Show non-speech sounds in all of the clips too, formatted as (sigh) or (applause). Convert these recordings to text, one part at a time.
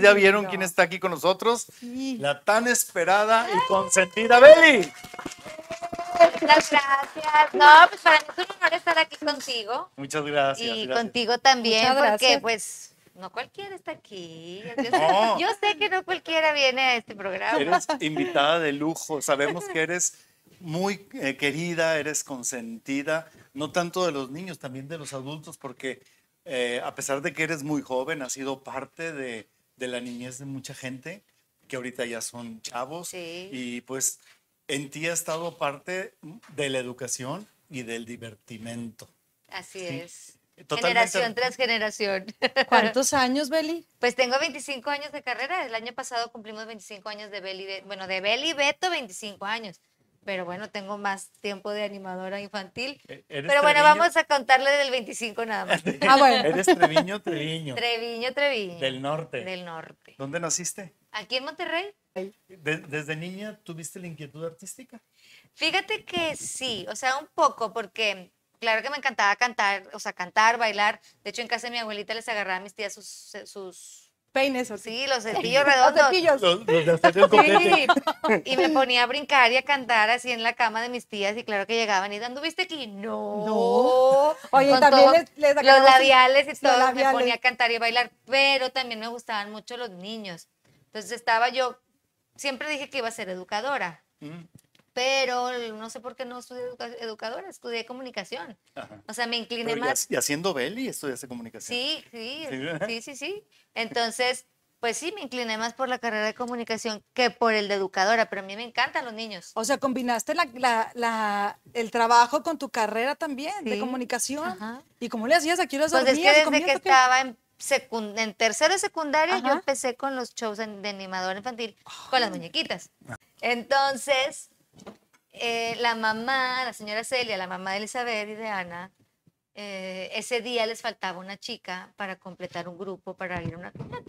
ya vieron quién está aquí con nosotros. La tan esperada y consentida Beli. Muchas gracias. No, pues para es un honor estar aquí contigo. Muchas gracias. Y contigo también, porque pues no cualquiera está aquí. Yo sé, que no cualquiera viene a este programa. Eres invitada de lujo. Sabemos que eres muy eh, querida, eres consentida, no tanto de los niños, también de los adultos, porque eh, a pesar de que eres muy joven, has sido parte de de la niñez de mucha gente que ahorita ya son chavos y pues en ti ha estado parte de la educación y del divertimento. Así es. Generación tras generación. ¿Cuántos (laughs) años, Beli? Pues tengo 25 años de carrera. El año pasado cumplimos 25 años de Beli, bueno, de Beli Beto 25 años pero bueno, tengo más tiempo de animadora infantil. E-, pero bueno, vamos a contarle del 25 nada más. (laughs) ah, bueno. ¿Eres Treviño, Treviño? Treviño, Treviño. Del norte. Del norte. ¿Dónde naciste? Aquí en Monterrey. ¿Desde niña tuviste la inquietud artística? Fíjate que sí, o sea, un poco, porque claro que me encantaba cantar, o sea, cantar, bailar. De hecho, en casa de mi abuelita les agarraba a mis tías sus peines. ¿o sí, los (laughs) cepillos redondos. los cepillos. Los, los Y me ponía a brincar y a cantar así en la cama de mis tías y claro que llegaban y dando viste aquí? No. no. Oye, también les, Los labiales y todo, me ponía a cantar y a bailar, pero también me gustaban mucho los niños. Entonces estaba yo, siempre dije que iba a ser educadora. Mm pero no sé por qué no estudié educadora, estudié comunicación. O sea, me incliné más. Y haciendo belly estudiaste comunicación. Sí, sí, sí, sí, sí, Entonces, pues sí, me incliné más por la carrera de comunicación que por el de educadora, pero a mí me encantan los niños. O sea, combinaste la, el trabajo con tu carrera también de comunicación. ¿Y cómo le hacías aquí los pues es que desde que, estaba en en tercero de secundaria yo empecé con los shows de animador infantil, con las muñequitas. Ah. Entonces, eh, la mamá, la señora Celia, la mamá de Elizabeth y de Ana, eh, ese día les faltaba una chica para completar un grupo para ir a una fiesta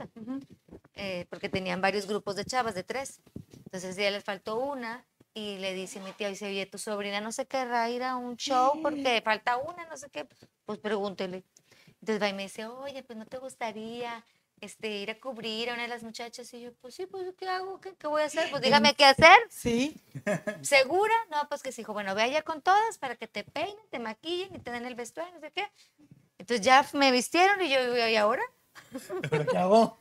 eh, porque tenían varios grupos de chavas, de tres. Entonces ese día les faltó una y le dice mi tía, dice, oye, tu sobrina no se querrá ir a un show porque falta una, no sé qué, pues pregúntele. Entonces va y me dice, oye, pues no te gustaría este, ir a cubrir a una de las muchachas y yo, pues sí, pues ¿qué hago? ¿Qué, voy a hacer? Pues dígame qué hacer. Sí. (laughs) (laughs) ¿Segura? No, pues que se dijo, bueno, ve allá con todas para que te peinen, te maquillen y te den el vestuario, no sé qué. Entonces ya me vistieron y yo, ¿y ahora? (laughs) ¿Pero qué hago?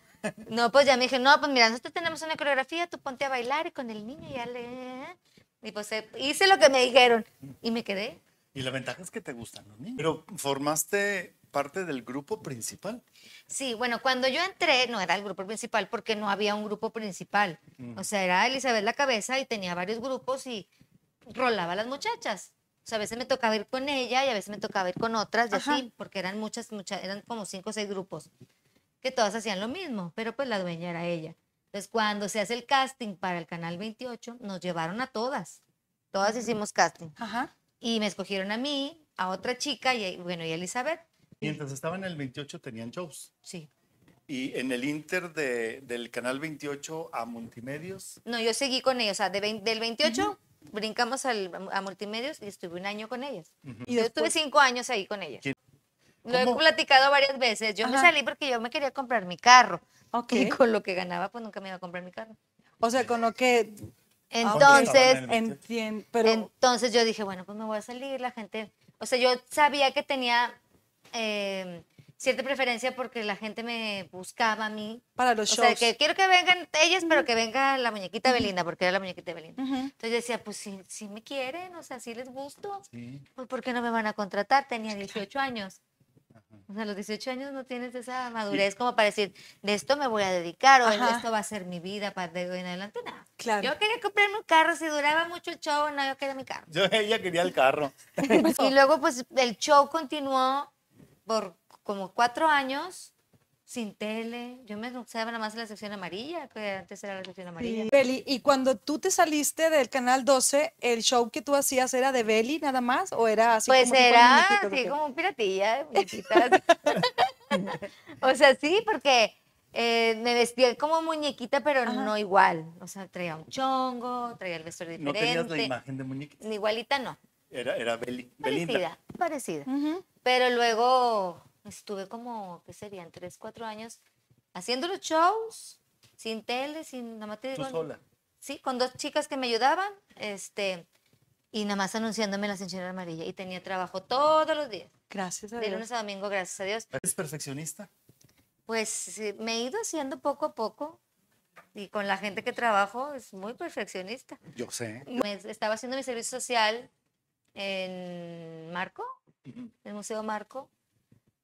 No, pues ya me dije, no, pues mira, nosotros tenemos una coreografía, tú ponte a bailar y con el niño ya le... ¿eh?". Y pues eh, hice lo que me dijeron y me quedé. Y la ventaja es que te gustan los niños. Pero formaste parte del grupo principal. Sí, bueno, cuando yo entré no era el grupo principal porque no había un grupo principal. O sea, era Elizabeth la cabeza y tenía varios grupos y rolaba las muchachas. O sea, a veces me tocaba ir con ella y a veces me tocaba ir con otras y así, porque eran muchas, muchas, eran como cinco o seis grupos que todas hacían lo mismo, pero pues la dueña era ella. Entonces, cuando se hace el casting para el Canal 28, nos llevaron a todas. Todas hicimos casting. Y me escogieron a mí, a otra chica y, bueno, y a Elizabeth. Mientras estaban en el 28 tenían shows. Sí. Y en el Inter de, del Canal 28 a Multimedios. No, yo seguí con ellos. O sea, del 28 brincamos al, a Multimedios y estuve un año con ellos. Y yo estuve cinco años ahí con ellos. Lo he platicado varias veces. Yo me salí porque yo me quería comprar mi carro. Ok. Y con lo que ganaba, pues nunca me iba a comprar mi carro. O sea, con lo que... Entonces, ah, pero... entonces yo dije, bueno, pues me voy a salir, la gente... O sea, yo sabía que tenía eh, em, cierta preferencia porque la gente me buscaba a mí. Para los shows. O sea, que quiero que vengan ellas, pero que venga la muñequita Belinda, porque era la muñequita Belinda. Entonces yo decía, pues si, me quieren, o sea, si les gusto, pues ¿por qué no me van a contratar? Tenía 18 años. O sea, a los 18 años no tienes esa madurez como para decir, de esto me voy a dedicar o esto va a ser mi vida para de hoy en adelante. Nada. Claro. Yo quería comprarme un carro, si duraba mucho el show, no, yo quería mi carro. Yo, ella quería el carro. (laughs) y luego, pues, el show continuó por como cuatro años sin tele. Yo me gustaba nada más en la sección amarilla, que antes era la sección amarilla. ¿y cuando tú te saliste del canal 12, el show que tú hacías era de Belly nada más? ¿O era así pues era así como un piratilla, (laughs) (laughs) O sea, sí, porque eh, me vestía como muñequita, pero no igual. O sea, traía un chongo, traía el vestuario diferente. ¿No tenías la imagen de muñequita? Igualita no. Era, era Belinda. Parecida, Pero luego estuve como, ¿qué serían? Tres, cuatro años haciendo los shows, sin tele, sin nada más te sola? Sí, con dos chicas que me ayudaban, este, y nada más anunciándome la señora amarilla. Y tenía trabajo todos los días. Gracias a Dios. De lunes a domingo, gracias a Dios. ¿Eres perfeccionista? Pues me he ido haciendo poco a poco. Y con la gente que trabajo es muy perfeccionista. Yo sé. estaba haciendo mi servicio social en Marco, el Museo Marco,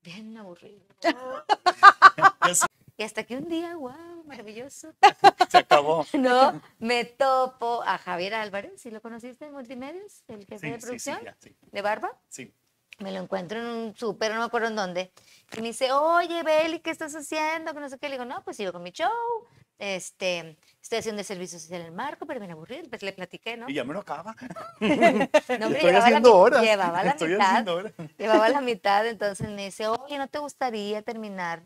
bien aburrido. (laughs) y hasta que un día, wow, maravilloso. Se acabó. No, me topo a Javier Álvarez, si lo conociste en Multimedios, el que hace de producción de Barba. Sí. Me lo encuentro en un súper, no me acuerdo en dónde. Y me dice, oye, Beli, ¿qué estás haciendo? Que no sé qué. Le digo, no, pues sigo con mi show. Este, estoy haciendo el servicio social en el marco, pero bien aburrido, pues le platiqué, ¿no? Y ya me lo acaba. (laughs) llevaba haciendo la, horas. Llevaba la mitad. Llevaba la (laughs) mitad, entonces me dice, oye, ¿no te gustaría terminar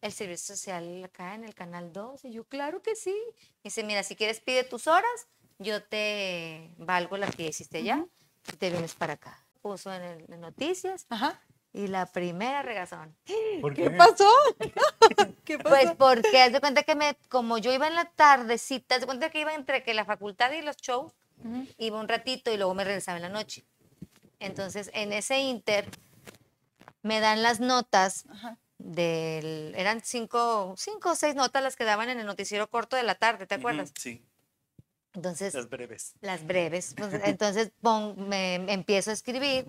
el servicio social acá en el canal 2? Y yo, claro que sí. dice, mira, si quieres pide tus horas, yo te valgo la que hiciste ya y te vienes para acá. Puso en, noticias. Ajá. Y la primera regazón. qué? pasó? (laughs) ¿Qué pues pasó? Pues porque haz de cuenta que me, como yo iba en la tardecita, haz de cuenta que iba entre que la facultad y los shows, iba un ratito y luego me regresaba en la noche. Entonces, en ese inter, me dan las notas del. Eran cinco, cinco o seis notas las que daban en el noticiero corto de la tarde, ¿te acuerdas? sí. Entonces. Las breves. Las breves. Pues, entonces, empiezo a escribir,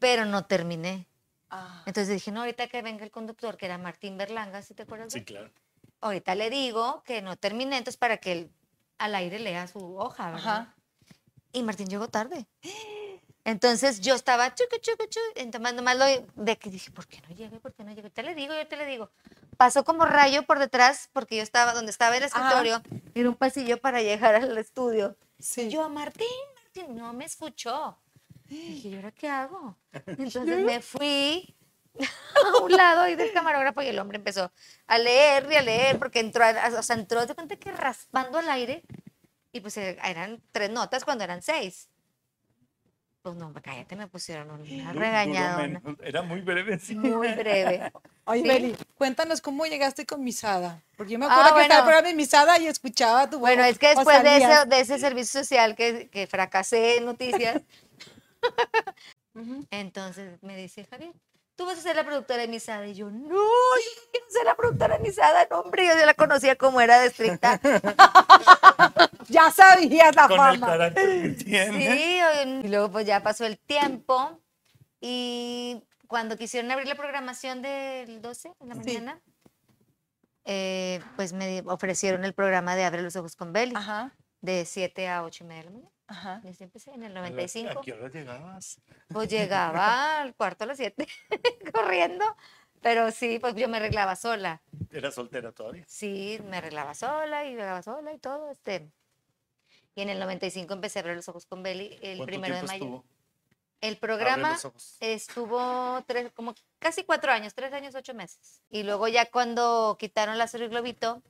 pero no terminé. Ah. Entonces dije, no, ahorita que venga el conductor, que era Martín Berlanga, si te acuerdas? Sí, Ahorita le digo que no termine entonces para que él al aire lea su hoja, Ajá. Y Martín llegó tarde. Entonces yo estaba chucu, chucu, chucu, entonces de que dije, ¿por qué no lleve ¿Por qué no Te le digo, yo te le digo. Pasó como rayo por detrás, porque yo estaba donde estaba el escritorio, Ajá. un pasillo para llegar al estudio. Sí. Yo, Martín, Martín, no me escuchó. (gasps) Dije, ¿y ahora qué hago? (laughs) Entonces me fui (laughs) a un lado ahí del camarógrafo y el hombre empezó a leer y a leer porque entró, o sea, entró, de cuenta que raspando al aire y pues eh, eran tres notas cuando eran seis. Pues no, cállate, me pusieron una regañada. (laughs) Era muy breve, sí. Muy breve. Oye, Beli, cuéntanos cómo llegaste con Misada. Porque yo me ah, acuerdo que estaba Misada y escuchaba tu Bueno, es que después de ese, de ese, servicio social que, que fracasé en noticias, entonces me dice, Javier, tú vas a ser la productora de Misada. Y yo, no, yo quiero ser la productora de Misada. No, hombre, yo la conocía como era de estricta. (laughs) ya sabías la Con y luego pues ya pasó el tiempo y cuando quisieron abrir la programación del 12 en la mañana, eh, pues me ofrecieron el programa de Abre los Ojos con Beli, de 7 a 8 y media de la mañana. Ajá. Yo empecé en el 95. ¿A qué hora llegabas? Pues llegaba al cuarto a las 7 (laughs) corriendo, pero sí, pues yo me arreglaba sola. ¿Era soltera todavía? Sí, me arreglaba sola y llegaba sola y todo. Este. Y en el 95 empecé a abrir los ojos con Beli el primero de mayo. Estuvo? El programa estuvo tres, como casi cuatro años, tres años, ocho meses. Y luego ya cuando quitaron la serie Globito,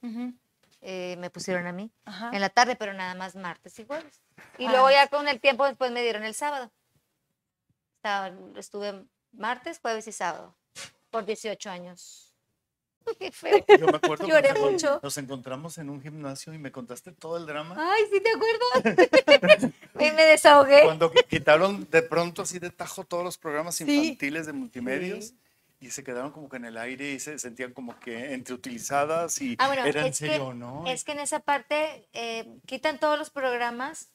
eh, me pusieron a mí en la tarde, pero nada más martes y jueves. Y ah, luego ya con el tiempo después me dieron el sábado. estuve martes, jueves y sábado por 18 años. (laughs) Qué feo. Yo me acuerdo Lloré mucho. Nos encontramos en un gimnasio y me contaste todo el drama. Ay, sí, te acuerdo. (laughs) Y me desahogué. Cuando quitaron de pronto así de tajo todos los programas infantiles de multimedios y se quedaron como que en el aire y se sentían como que entreutilizadas y ah, eran serio, ¿no? Es que en esa parte eh, quitan todos los programas,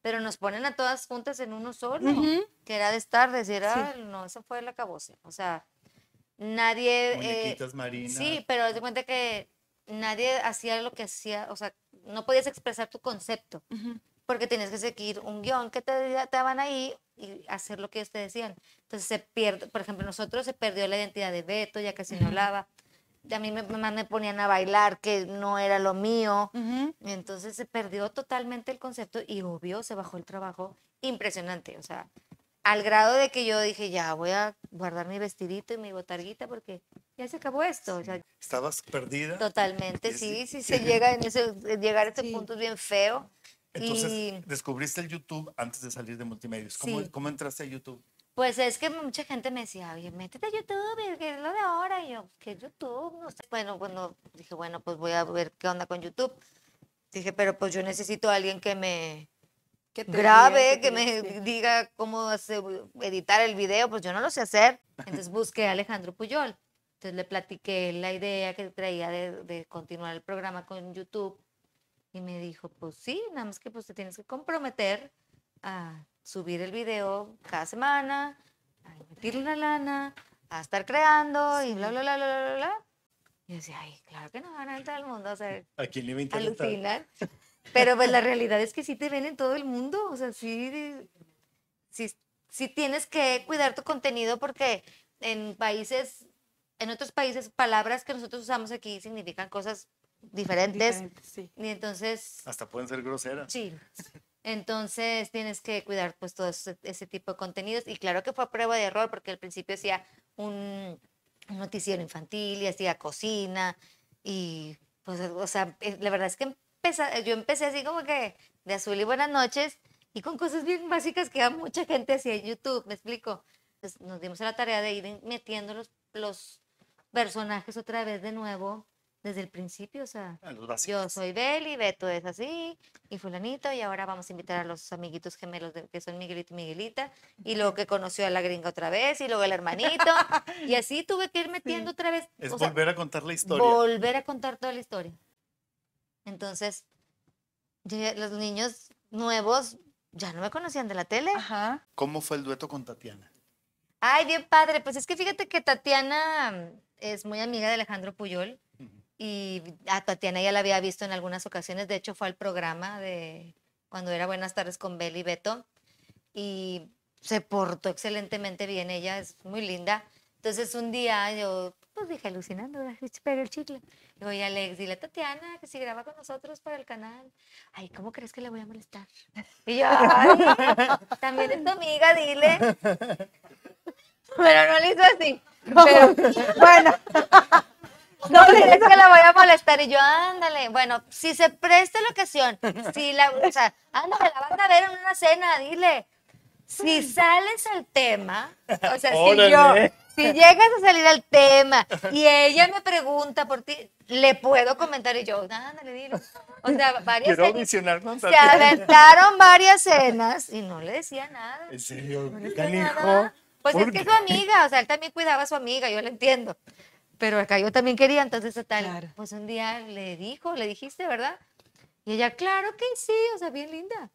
pero nos ponen a todas juntas en uno solo, que era de estar, decir, era, no, eso fue la cabose. O sea, nadie... Muñequitas eh, marinas. Sí, pero de cuenta que nadie hacía lo que hacía, o sea, no podías expresar tu concepto. porque tienes que seguir un guión que te, te, ahí y hacer lo que ellos te decían. Entonces se pierde, por ejemplo, nosotros se perdió la identidad de Beto, ya casi no hablaba. A mí me, ponían a bailar, que no era lo mío. Entonces se perdió totalmente el concepto y obvio se bajó el trabajo impresionante. O sea, al grado de que yo dije, ya voy a guardar mi vestidito y mi botarguita porque ya se acabó esto. Estabas perdida. Totalmente, sí, sí, se llega en ese, eh, llegar a ese punto bien feo. Entonces, descubriste el YouTube antes de salir de multimedia. ¿Cómo entraste a YouTube? Pues es que mucha gente me decía, oye, métete a YouTube, que es lo de ahora. Y yo, ¿qué YouTube? No sé. Bueno, bueno, dije, bueno, pues voy a ver qué onda con YouTube. Dije, pero pues yo necesito a alguien que me que grabe, que, me diga cómo editar el video, pues yo no lo sé hacer. Entonces busqué a Alejandro Puyol. Entonces le platiqué la idea que traía de, de continuar el programa con YouTube. Y me dijo, pues sí, nada más que pues te tienes que comprometer a subir el video cada semana, a meterle una lana, a estar creando y bla, bla, bla, bla, bla, bla. Y decía, ay, claro que no van a entrar al mundo a hacer. ¿A quién le va Pero pues la realidad es que sí te ven en todo el mundo. O sea, sí, sí, tienes que cuidar tu contenido porque en países, en otros países, palabras que nosotros usamos aquí significan cosas diferentes. sí. Y entonces. Hasta pueden ser groseras. Sí. Entonces tienes que cuidar pues todo ese, tipo de contenidos. Y claro que fue a prueba de error porque al principio hacía un noticiero infantil y hacía cocina y pues, o sea, eh, la verdad es que yo empecé así como que de azul y buenas noches y con cosas bien básicas que a mucha gente hacía en YouTube, me explico. Entonces nos dimos a la tarea de ir metiendo los, los personajes otra vez de nuevo desde el principio, o sea, ah, yo soy Beli, Beto es así, y fulanito, y ahora vamos a invitar a los amiguitos gemelos que son Miguelito y Miguelita, y luego que conoció a la gringa otra vez, y luego el hermanito, y (laughs) así tuve que ir metiendo otra vez. Es volver a contar la historia. Volver a contar toda la historia. Entonces, los niños nuevos ya no me conocían de la tele. Ajá. ¿Cómo fue el dueto con Tatiana? Ay, bien padre, pues es que fíjate que Tatiana es muy amiga de Alejandro Puyol y a Tatiana ya la había visto en algunas ocasiones, de hecho fue al programa de cuando era Buenas tardes con y Beto y se portó excelentemente bien, ella es muy linda. Entonces un día yo pues dije alucinando, pero el chicle. voy y Alex, dile a Tatiana que si graba con nosotros para el canal. Ay, ¿cómo crees que le voy a molestar? Y yo, también es tu amiga, dile. Pero no le hizo así. (laughs) bueno. Pues, no es que la voy a molestar y yo, ándale. Bueno, si se presta la ocasión, si la, o sea, ándale, la van a ver en una cena, dile. Si mm. sales al tema, o sea, si yo, si llegas a salir al tema y ella me pregunta por ti, le puedo comentar y yo, ándale, dile O sea, varias Quiero cenas. se aventaron varias cenas y no le decía nada. ¿En serio? No le Pues es que es su amiga, o sea, él también cuidaba a su amiga, yo lo entiendo pero acá yo también quería, entonces total, pues un día le dijo, le dijiste, ¿verdad? Y ella, claro que sí, o sea, bien linda.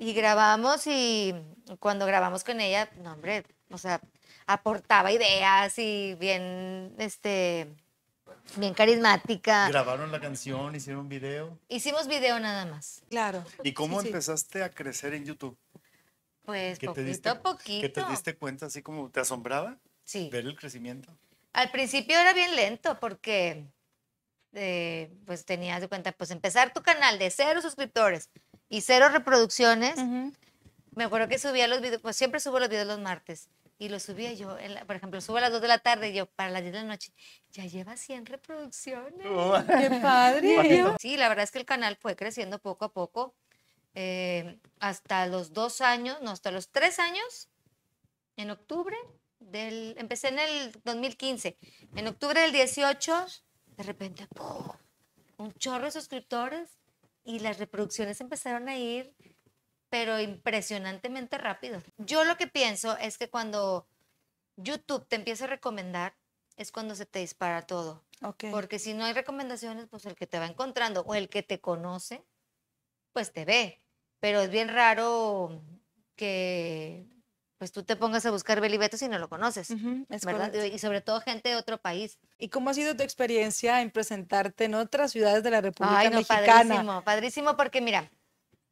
Y grabamos y cuando grabamos con ella, no hombre, o sea, aportaba ideas y bien, este, bien carismática. Grabaron la canción, hicieron video. Hicimos video nada más. Claro. ¿Y cómo empezaste a crecer en YouTube? Pues poquito a poquito. ¿Que te diste cuenta así como te asombraba? Sí. Ver el crecimiento. Al principio era bien lento porque eh, pues tenías de cuenta, pues empezar tu canal de cero suscriptores y cero reproducciones. Me acuerdo que subía los videos, pues siempre subo los videos los martes y los subía yo, por ejemplo, subo a las 2 de la tarde y yo para las 10 de la noche, ya lleva 100 reproducciones. (laughs) ¡Qué padre! sí, la verdad es que el canal fue creciendo poco a poco. Eh, hasta los dos años, no, hasta los tres años, en octubre, del, empecé en el 2015. En octubre del 18, de repente, un chorro de suscriptores y las reproducciones empezaron a ir, pero impresionantemente rápido. Yo lo que pienso es que cuando YouTube te empieza a recomendar, es cuando se te dispara todo. Porque si no hay recomendaciones, pues el que te va encontrando o el que te conoce, pues te ve. Pero es bien raro que pues tú te pongas a buscar Belibeto si no lo conoces, es ¿verdad? Y sobre todo gente de otro país. ¿Y cómo ha sido tu experiencia en presentarte en otras ciudades de la República Ay, no, Padrísimo, padrísimo, porque mira,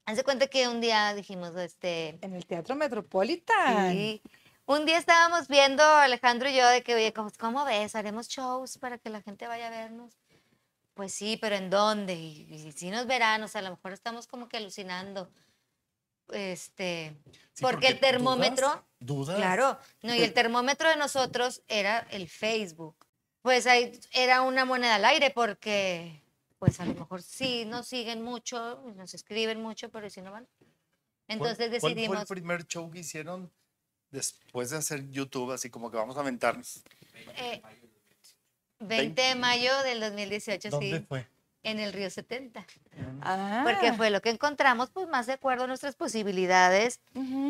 hace cuenta que un día dijimos, este... En el Teatro Metropolitan. Sí. Un día estábamos viendo, Alejandro y yo, de que, oye, ¿cómo, ves? ¿Haremos shows para que la gente vaya a vernos? Pues sí, pero ¿en dónde? y si nos verán, o sea, a lo mejor estamos como que alucinando este, porque, el termómetro, claro, no, y el termómetro de nosotros era el Facebook. Pues ahí era una moneda al aire porque, pues a lo mejor sí nos siguen mucho, nos escriben mucho, pero si no van. Entonces decidimos. ¿Cuál fue el primer show que hicieron después de hacer YouTube, así como que vamos a aventarnos? 20 eh, de mayo del 2018, sí. ¿Dónde fue? en el río 70. Porque ah. fue lo que encontramos, pues más de acuerdo a nuestras posibilidades.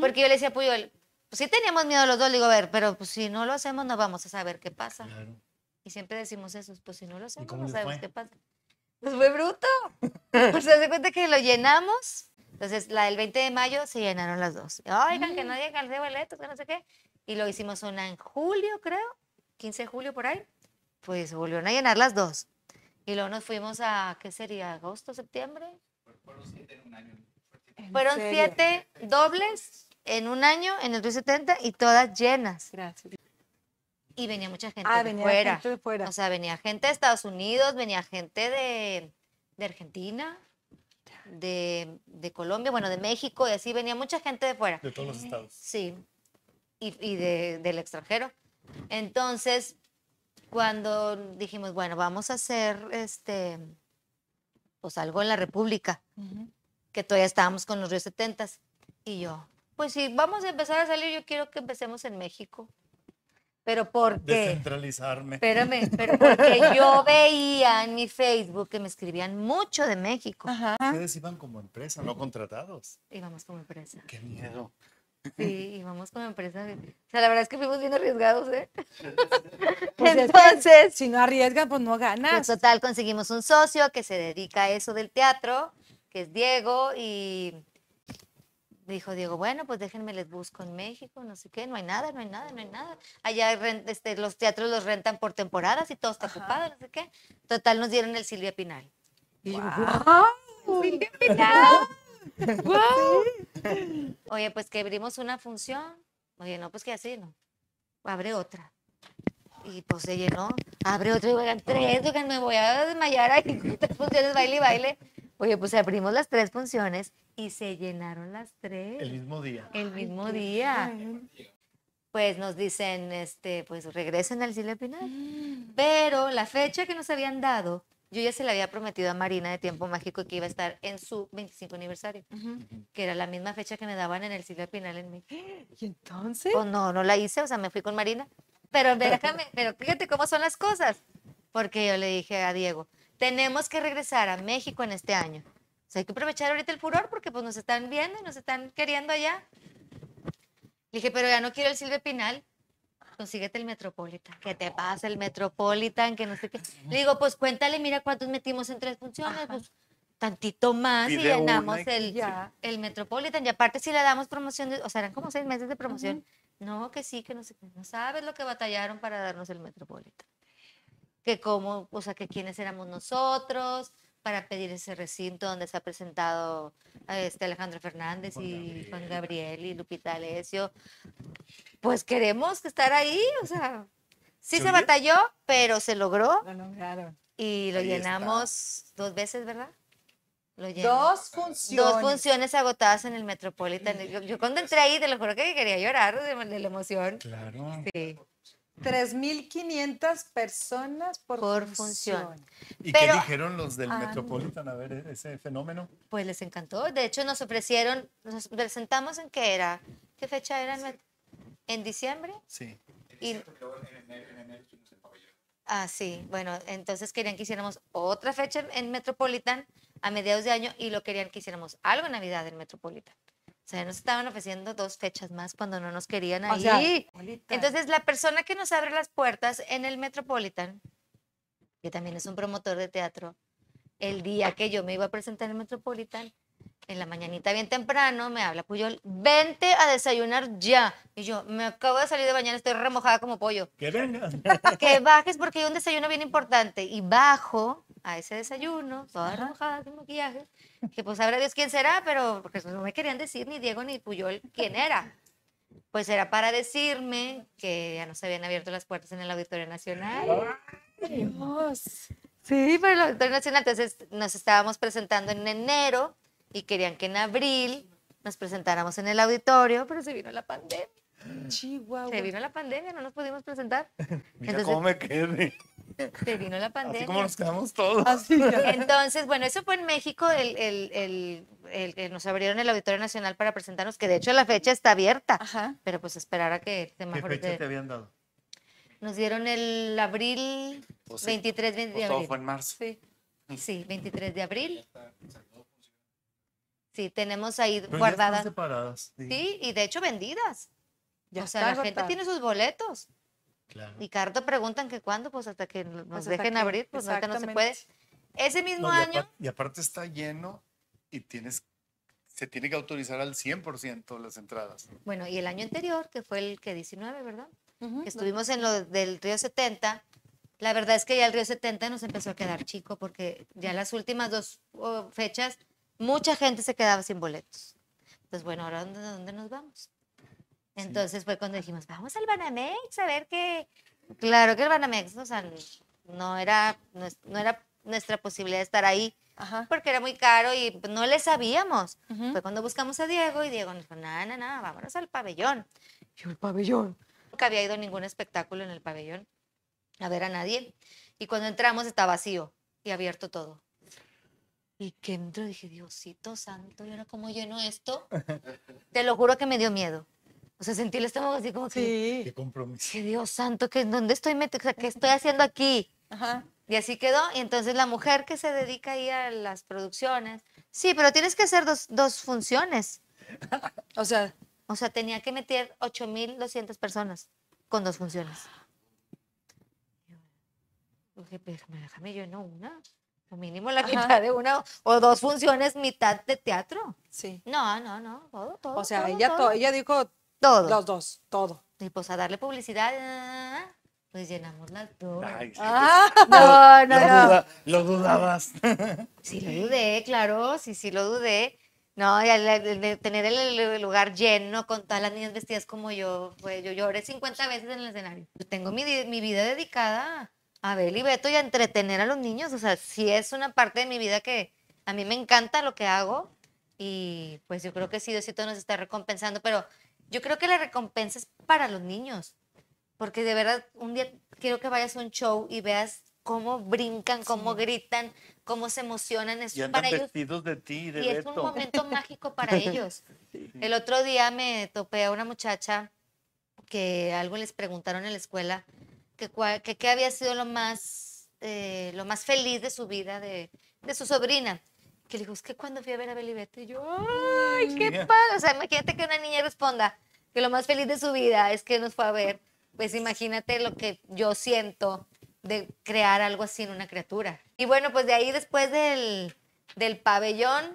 Porque yo le decía a Puyol, pues si teníamos miedo los dos, le digo, a ver, pero pues, si no lo hacemos no vamos a saber qué pasa. Y siempre decimos eso, pues si no lo hacemos no sabemos qué pasa. Pues fue bruto. pues se hace cuenta que lo llenamos. Entonces, la del 20 de mayo se llenaron las dos. Oigan, mm. que nadie el boletos, que no sé qué. Y lo hicimos una en julio, creo, 15 de julio por ahí. Pues se volvieron a llenar las dos. Y luego nos fuimos a, ¿qué sería? ¿Agosto, septiembre? Fueron siete un año. Fueron siete dobles en un año en el 70 y todas llenas. Gracias. Y venía mucha gente, ah, de, venía fuera. gente de fuera. O sea, venía gente de Estados Unidos, venía gente de, Argentina. De, Colombia, bueno, de México, y así venía mucha gente de fuera. De todos los estados. Sí, y, del extranjero. Entonces, cuando dijimos, bueno, vamos a hacer este, pues, algo en la República, que todavía estábamos con los Ríos Setentas. Y yo, pues si vamos a empezar a salir, yo quiero que empecemos en México. Pero porque... Descentralizarme. Espérame, pero porque yo (laughs) veía en mi Facebook que me escribían mucho de México. Ustedes iban como empresa, no contratados. Íbamos como empresa. Qué miedo. Sí, vamos con empresa. O sea, la verdad es que fuimos bien arriesgados, ¿eh? (laughs) Pues Entonces, si no arriesgan, pues no ganas. Pues total, conseguimos un socio que se dedica a eso del teatro, que es Diego, y dijo Diego, bueno, pues déjenme les busco en México, no sé qué, no hay nada, no hay nada, no hay nada. Allá este, los teatros los rentan por temporadas y todo está ocupado, no sé qué. Total, nos dieron el Silvia Pinal. wow. (laughs) Oye, pues que abrimos una función. Oye, no, pues que así, ¿no? Abre otra. Y pues se llenó. Abre otra y oigan, tres, me voy a desmayar ahí (laughs) tres funciones, baile y baile. Oye, pues abrimos las tres funciones y se llenaron las tres. El mismo día. El mismo día. Pues nos dicen, este, pues regresen al Cile Pinal. Mm. Pero la fecha que nos habían dado yo ya se le había prometido a Marina de Tiempo Mágico que iba a estar en su 25 aniversario, que era la misma fecha que me daban en el Silvia Pinal en mí. (gasps) ¿Y entonces? Pues no, no la hice, o sea, me fui con Marina. Pero (laughs) déjame, pero fíjate cómo son las cosas. Porque yo le dije a Diego, tenemos que regresar a México en este año. O sea, hay que aprovechar ahorita el furor porque pues nos están viendo y nos están queriendo allá. Le dije, pero ya no quiero el Silvia Pinal consíguete el Metropolitan, que te pasa el Metropolitan, que no sé qué. Le digo, pues cuéntale, mira cuántos metimos en tres funciones, pues tantito más y, ganamos llenamos el, el Metropolitan. Y aparte si le damos promoción, o sea, eran como seis meses de promoción. No, que sí, que no sé qué. No sabes lo que batallaron para darnos el Metropolitan. Que cómo, o sea, que quiénes éramos nosotros, para pedir ese recinto donde se ha presentado este Alejandro Fernández y Juan Gabriel y Lupita Alessio. Pues queremos estar ahí, o sea, sí se batalló, pero se logró. Y lo llenamos dos veces, ¿verdad? dos funciones. Dos funciones agotadas en el Metropolitan. Yo, cuando entré ahí, te lo juro que quería llorar de, de la emoción. Claro. 3.500 personas por, función. ¿Y qué dijeron los del ah, Metropolitan a ver e-, ese fenómeno? Pues les encantó. De hecho, nos ofrecieron, nos presentamos en qué era, qué fecha era, sí. en diciembre. Sí. Y, Ah, sí. Bueno, entonces querían que hiciéramos otra fecha en Metropolitan a mediados de año y lo querían que hiciéramos algo en Navidad en Metropolitan. O sea, nos estaban ofreciendo dos fechas más cuando no nos querían ahí. Entonces, la persona que nos abre las puertas en el Metropolitan, que también es un promotor de teatro, el día que yo me iba a presentar en el Metropolitan, en la mañanita bien temprano, me habla Puyol, vente a desayunar ya. Y yo, me acabo de salir de mañana, estoy remojada como pollo. Que venga. (laughs) que bajes porque hay un desayuno bien importante. Y bajo, a ese desayuno, toda remojadas de maquillaje, que pues sabrá Dios quién será, pero porque no me querían decir ni Diego ni Puyol quién era. Pues era para decirme que ya no se habían abierto las puertas en el Auditorio Nacional. ¡Ay, Dios! Sí, pero el Auditorio Nacional. Entonces nos estábamos presentando en enero y querían que en abril nos presentáramos en el auditorio, pero se vino la pandemia. Mm. Chihuahua. Se vino la pandemia, no nos pudimos presentar. (laughs) Mira cómo me quedé. Se vino la pandemia. Así como nos quedamos todos. Entonces, bueno, eso fue en México, el, el, nos abrieron el Auditorio Nacional para presentarnos, que de hecho la fecha está abierta. Ajá. Pero pues esperar a que te ¿Qué fecha te... habían dado? Nos dieron el abril 23 pues de pues abril. Todo fue en marzo. Sí. sí, 23 de abril. Sí, tenemos ahí guardadas. separadas. sí, y de hecho vendidas o sea, la gente tiene sus boletos. Claro. Y Carto preguntan que cuándo, pues hasta que nos pues, dejen abrir, pues hasta no se puede. Ese mismo año. y aparte está lleno y tienes se tiene que autorizar al 100% las entradas. Bueno, y el año anterior, que fue el que 19, ¿verdad? estuvimos en lo del Río 70. La verdad es que ya el Río 70 nos empezó a quedar chico porque ya las últimas dos oh, fechas mucha gente se quedaba sin boletos. Entonces, bueno, ahora ¿dónde, dónde nos vamos? Entonces fue cuando dijimos, vamos al Banamex a ver qué. Claro que el Banamex o sea, no, era, no, era nuestra posibilidad de estar ahí. porque era muy caro y pues, no le sabíamos. Fue cuando buscamos a Diego y Diego nos dijo, nada, nada, nah, vámonos al pabellón. Yo, el pabellón. Nunca había ido a ningún espectáculo en el pabellón a ver a nadie. Y cuando entramos estaba vacío y abierto todo. Y que entro dije, Diosito santo, ¿y ahora cómo lleno esto? (laughs) Te lo juro que me dio miedo. O sea, sentí el estómago así como que... Sí. Qué compromiso. Que Dios santo, que ¿dónde estoy metido? ¿qué estoy haciendo aquí? Ajá. Y así quedó. Y entonces la mujer que se dedica ahí a las producciones. Sí, pero tienes que hacer dos, dos funciones. o sea. O sea, tenía que meter 8.200 personas con dos funciones. Dije, pero pues, déjame yo no una. O mínimo la mitad de una o dos funciones, mitad de teatro. Sí. No, no, no. Todo, todo. O sea, ella, todo. ella dijo los dos, todo. Y pues a darle publicidad, ah, pues llenamos las dos. ah, no, no, no. Lo, dudabas. (laughs) Sí, lo dudé, claro, sí, sí, lo dudé. No, y tener el lugar lleno con todas las niñas vestidas como yo, pues yo lloré 50 veces en el escenario. Yo tengo mi, mi vida dedicada a ver y Beto y a entretener a los niños. O sea, sí es una parte de mi vida que a mí me encanta lo que hago y pues yo creo que sí, Diosito nos está recompensando, pero yo creo que la recompensa es para los niños, porque de verdad un día quiero que vayas a un show y veas cómo brincan, cómo gritan, cómo se emocionan. Es para ellos. de ti, Y es un momento (laughs) mágico para ellos. El otro día me topé a una muchacha que algo les preguntaron en la escuela que qué había sido lo más, eh, lo más feliz de su vida, de, de su sobrina. Que le dijo, es que cuando fui a ver a Belibete, yo, ¡ay, qué padre! O sea, imagínate que una niña responda, que lo más feliz de su vida es que nos fue a ver, pues imagínate lo que yo siento de crear algo así en una criatura. Y bueno, pues de ahí después del, del pabellón,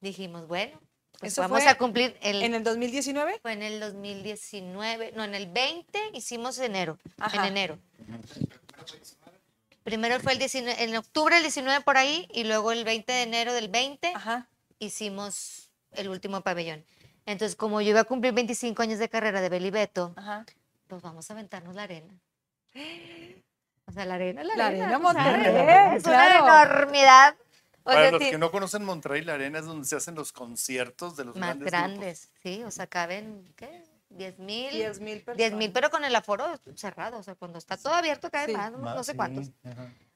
dijimos, bueno, pues vamos a cumplir el... ¿En el 2019? Fue en el 2019, no, en el 20 hicimos enero, Ajá. en enero. Primero fue el 19, en octubre el 19 por ahí y luego el 20 de enero del 20 hicimos el último pabellón. Entonces, como yo iba a cumplir 25 años de carrera de Belibeto, pues vamos a aventarnos la arena. O sea, la arena, la, arena. ¿eh? es una enormidad. Para los que no conocen Monterrey, la arena es donde se hacen los conciertos de los más grandes. grandes, sí. O sea, caben, ¿qué? 10 mil. mil pero con el aforo cerrado. O sea, cuando está todo abierto, cada vez más, no sé cuántos.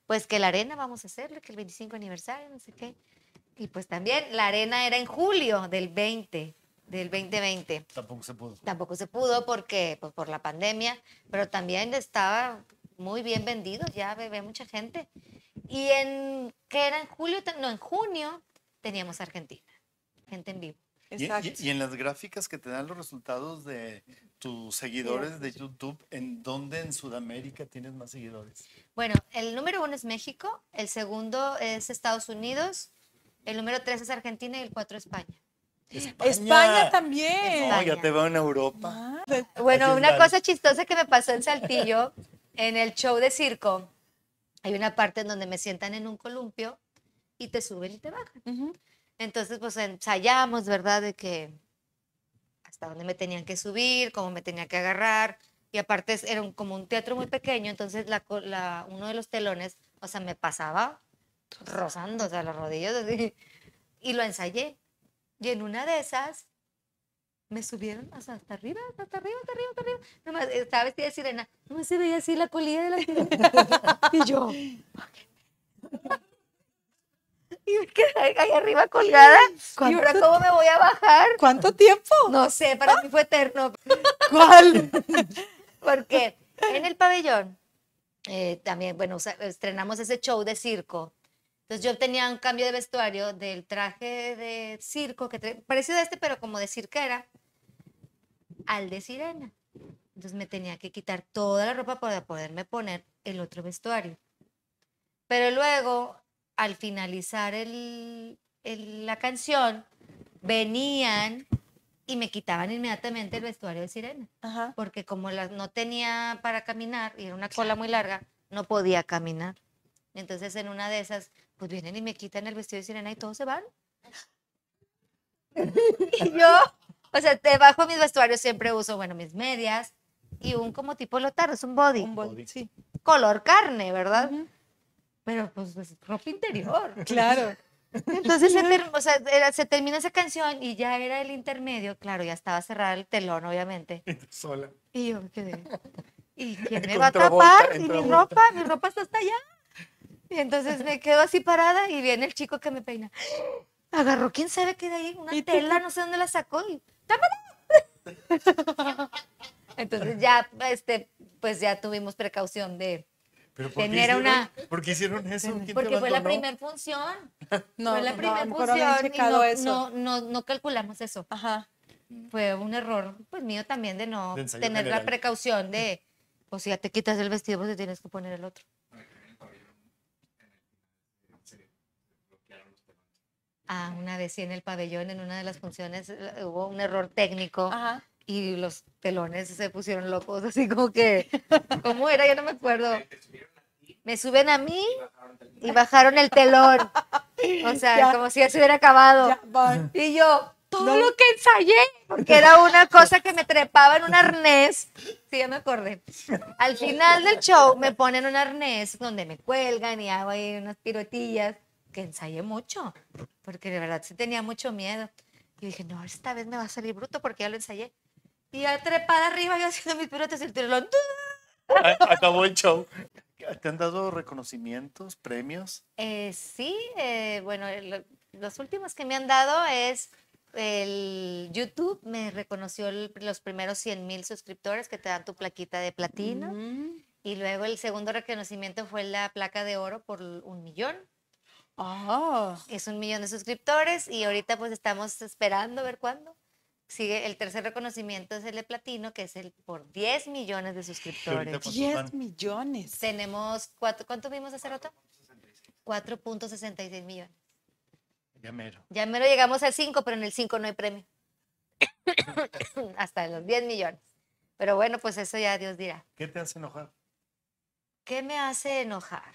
Pues que la arena vamos a hacerle que el 25 aniversario, no sé qué. Y pues también la arena era en julio del 20 del 2020. Tampoco se pudo. Tampoco se pudo porque pues, por la pandemia, pero también estaba muy bien vendido, ya bebé mucha gente. Y en que era en julio, no, en junio teníamos Argentina, gente en vivo. Y, y, en las gráficas que te dan los resultados de tus seguidores de YouTube, ¿en dónde en Sudamérica tienes más seguidores? Bueno, el número uno es México, el segundo es Estados Unidos, el número tres es Argentina y el cuatro España. España, también. No, ya te veo en Europa. Ah, bueno, una cosa chistosa que me pasó en Saltillo, en el show de circo, hay una parte en donde me sientan en un columpio y te suben y te bajan. Entonces, pues ensayamos, ¿verdad? De que hasta dónde me tenían que subir, cómo me tenía que agarrar. Y aparte era como un teatro muy pequeño, entonces la, uno de los telones, o sea, me pasaba rozando, o sea, las Y lo ensayé. Y en una de esas, me subieron hasta, arriba, hasta arriba, hasta arriba, hasta arriba. más estaba vestida de sirena. No, se veía así la colilla de la sirena. (laughs) y yo. y me quedé ahí arriba colgada. ¿Y ahora cómo me voy a bajar? ¿Cuánto tiempo? No sé, para mí fue eterno. (laughs) ¿Cuál? (laughs) Porque en el pabellón eh, también, bueno, estrenamos ese show de circo entonces yo tenía un cambio de vestuario del traje de circo, que parecido a este, pero como de era al de sirena. Entonces me tenía que quitar toda la ropa para poderme poner el otro vestuario. Pero luego, al finalizar la canción, venían y me quitaban inmediatamente el vestuario de sirena. Porque como no tenía para caminar y era una cola muy larga, no podía caminar. Entonces en una de esas pues vienen y me quitan el vestido de sirena y todos se van. (laughs) y yo, o sea, debajo de mis vestuarios siempre uso, bueno, mis medias y un como tipo lotardo, es un body. Un body, sí. Color carne, ¿verdad? Pero pues, ropa interior. (laughs) Claro. Entonces (laughs) se, termina esa canción y ya era el intermedio, claro, ya estaba cerrado el telón, obviamente. Y sola. Y yo me quedé. ¿Y quién me va a tapar? ¿Y mi ropa? ¿Mi ropa está hasta allá? Y entonces me quedo así parada y viene el chico que me peina. Agarró, quién sabe qué de ahí, una tela, no sé dónde la sacó y Entonces ya, este, pues ya tuvimos precaución de tener una. ¿Por qué hicieron eso? Porque fue la primera función. (laughs) No, fue la no, función. no, No, no, calculamos eso. Ajá. Fue un error, pues mío también, de no tener la precaución de, o pues, si ya te quitas el vestido, pues te tienes que poner el otro. Ah, una vez en el pabellón, en una de las funciones, eh, hubo un error técnico. Y los telones se pusieron locos, (laughs) así como que, ¿cómo era? Yo no me acuerdo. Me suben a mí y bajaron el telón. O sea, como si ya se hubiera acabado. y yo, todo lo que ensayé, porque era una cosa que me trepaba en un arnés. Sí, ya me acordé. Al final del show me ponen un arnés donde me cuelgan y hago ahí unas pirotillas ensayé mucho, porque de verdad sí tenía mucho miedo. Y dije, no, esta vez me va a salir bruto porque ya lo ensayé. Y ya trepada arriba, yo haciendo mis piruetas y el tirón Acabó el show. ¿Te han dado reconocimientos, premios? Eh, sí, eh, bueno, eh, los últimos que me han dado es el YouTube me reconoció los primeros 100 mil suscriptores que te dan tu plaquita de platino. Mm. Y luego el segundo reconocimiento fue la placa de oro por un millón. Ah. Es un millón de suscriptores y ahorita pues estamos esperando ver cuándo. Sigue el tercer reconocimiento es el de platino, que es el por 10 millones de suscriptores. 10 millones. Tenemos cuatro, ¿cuánto vimos hace rato? 4.66 millones. Ya mero. Ya mero llegamos al 5, pero en el 5 no hay premio. (coughs) Hasta los 10 millones. Pero bueno, pues eso ya Dios dirá. ¿Qué te hace enojar? ¿Qué me hace enojar?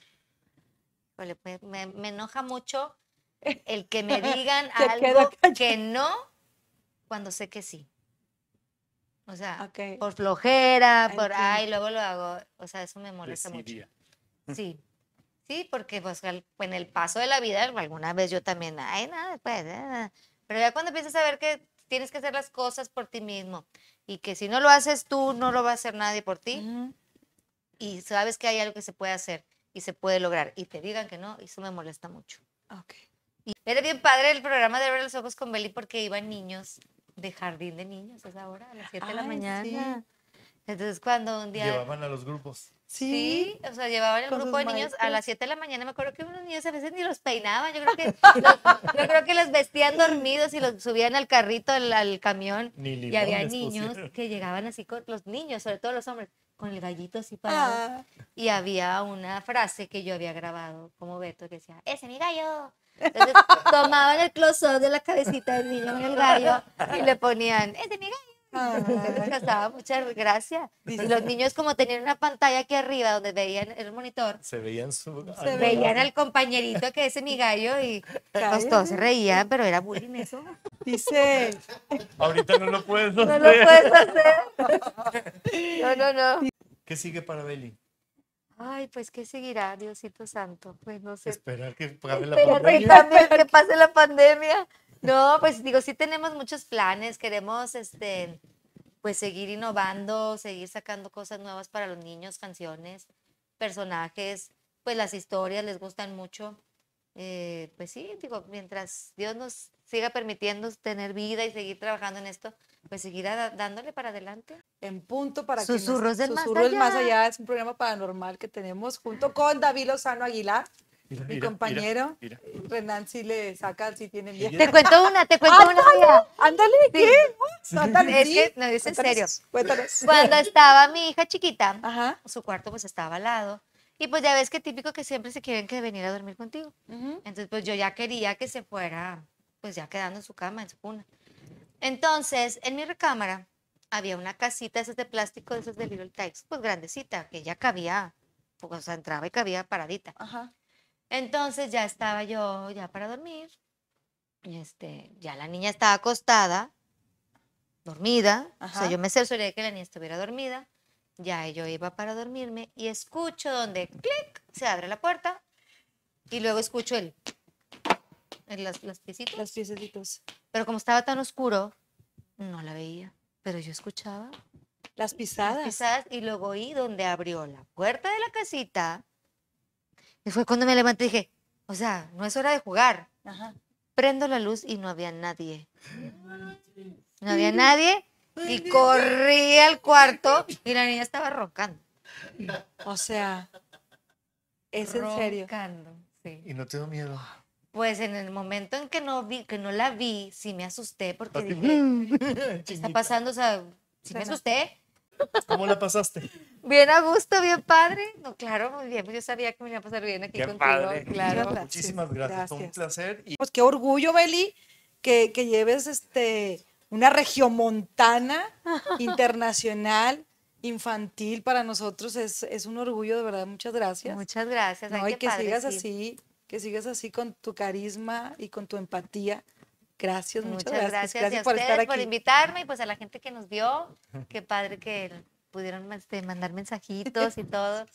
me, enoja mucho el que me (laughs) digan algo que no cuando sé que sí. O sea, por flojera, por ay, luego lo hago. O sea, eso me molesta mucho. (laughs) Sí. Sí, porque pues, en el paso de la vida, alguna vez yo también, ay, nada, pues. Eh. Pero ya cuando empiezas a ver que tienes que hacer las cosas por ti mismo y que si no lo haces tú, no lo va a hacer nadie por ti. Y sabes que hay algo que se puede hacer y se puede lograr. Y te digan que no, y eso me molesta mucho. Ok. Y era bien padre el programa de Ver los Ojos con Beli porque iban niños de jardín de niños, esa hora, a las 7 de la mañana. Entonces cuando un día... Llevaban a los grupos. Sí, o sea, llevaban el grupo de niños a las 7 de la mañana. Me acuerdo que unos niños a veces ni los peinaban. Yo creo que, los, creo que los vestían dormidos y los subían al carrito, al, camión. y había niños que llegaban así con los niños, sobre todo los hombres, con el gallito así ah. para Y había una frase que yo había grabado como Beto que decía, ese es mi gallo. Entonces tomaban el closón de la cabecita del niño en el gallo y le ponían, ese mi gallo. Ah, estaba, muchas gracias. los niños como tenían una pantalla aquí arriba donde veían el monitor. Se veían Se veían al compañerito que es mi gallo y todos se reían, pero era bullying eso. Dice... Ahorita no lo puedes hacer. No lo puedes hacer. No, no, no. ¿Qué sigue para Beli? Ay, pues qué seguirá, Diosito Santo. Pues no sé. Esperar que pase la pandemia. Esperar que pase la pandemia. No, pues digo, sí tenemos muchos planes, queremos este pues seguir innovando, seguir sacando cosas nuevas para los niños, canciones, personajes, pues las historias les gustan mucho. Eh, pues sí, digo, mientras Dios nos siga permitiendo tener vida y seguir trabajando en esto, pues seguirá dándole para adelante. En punto para Susurros que nos, del Susurros más allá es un programa paranormal que tenemos junto con David Lozano Aguilar mi compañero Renan si le saca, si tiene miedo. Te cuento una, te cuento ah, una. Ándale, ¿qué? Sí. es que, no, es en serio. Cuéntanos. Cuando estaba mi hija chiquita, su cuarto pues estaba al lado. Y pues ya ves que típico que siempre se quieren que venir a dormir contigo. Entonces pues yo ya quería que se fuera pues ya quedando en su cama, en su cuna. Entonces, en mi recámara había una casita esas de plástico, esas de Little Tikes. pues grandecita, que ya cabía, pues, o sea, entraba y cabía paradita. Ajá. Entonces ya estaba yo ya para dormir. Este, ya la niña estaba acostada, dormida. O sea, yo me aseguré de que la niña estuviera dormida. Ya yo iba para dormirme y escucho donde clic se abre la puerta y luego escucho el las, las piecitos. Las Pero como estaba tan oscuro, no la veía. Pero yo escuchaba. Las pisadas. Las pisadas y luego oí donde abrió la puerta de la casita y fue cuando me levanté y dije, o sea, no es hora de jugar. Prendo la luz y no había nadie. No había nadie. Y corrí al cuarto y la niña estaba roncando. O sea, es en serio. Roncando, sí. Y no tengo miedo. Pues en el momento en que no vi, que no la vi, sí me asusté porque dije, (laughs) ¿qué está pasando? O sea, sí me asusté, ¿Cómo la pasaste? Bien a gusto, bien padre. No, claro, muy bien. Pues yo sabía que me iba a pasar bien aquí contigo. Claro. Muchísimas gracias. Un placer. Pues qué orgullo, Beli, que, lleves este una regiomontana internacional infantil para nosotros es, un orgullo de verdad muchas gracias muchas gracias no, y que sigas así que sigas así con tu carisma y con tu empatía Gracias, muchas, gracias. a por ustedes por invitarme y pues a la gente que nos vio. Qué padre que pudieron este, mandar mensajitos y todo.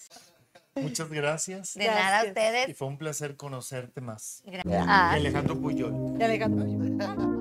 Muchas gracias. De nada a ustedes. Y fue un placer conocerte más. Gracias. Alejandro Puyol. Alejandro Puyol.